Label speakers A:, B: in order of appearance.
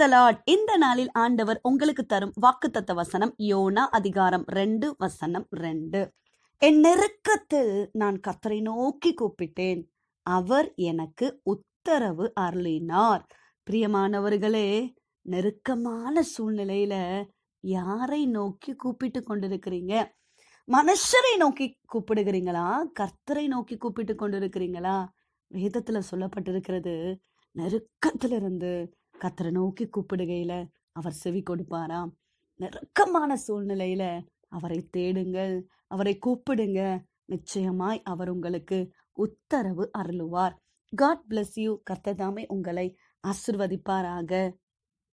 A: praise the Lord இந்த நாளில் ஆண்டவர் உங்களுக்கு தரும் வாக்குத்தத்த வசனம் யோனா அதிகாரம் ரெண்டு வசனம் ரெண்டு என் நெருக்கத்தில் நான் கத்தரை நோக்கி கூப்பிட்டேன் அவர் எனக்கு உத்தரவு அருளினார் பிரியமானவர்களே நெருக்கமான சூழ்நிலையில யாரை நோக்கி கூப்பிட்டு கொண்டிருக்கிறீங்க மனுஷரை நோக்கி கூப்பிடுகிறீங்களா கர்த்தரை நோக்கி கூப்பிட்டு கொண்டிருக்கிறீங்களா வேதத்துல சொல்லப்பட்டிருக்கிறது நெருக்கத்திலிருந்து கத்தரை நோக்கி கூப்பிடுகையில் அவர் செவி கொடுப்பாராம் நெருக்கமான சூழ்நிலையில் அவரை தேடுங்கள் அவரை கூப்பிடுங்க நிச்சயமாய் அவர் உங்களுக்கு உத்தரவு அருளுவார் காட் பிளஸ் யூ கர்த்ததாமே உங்களை ஆசிர்வதிப்பாராக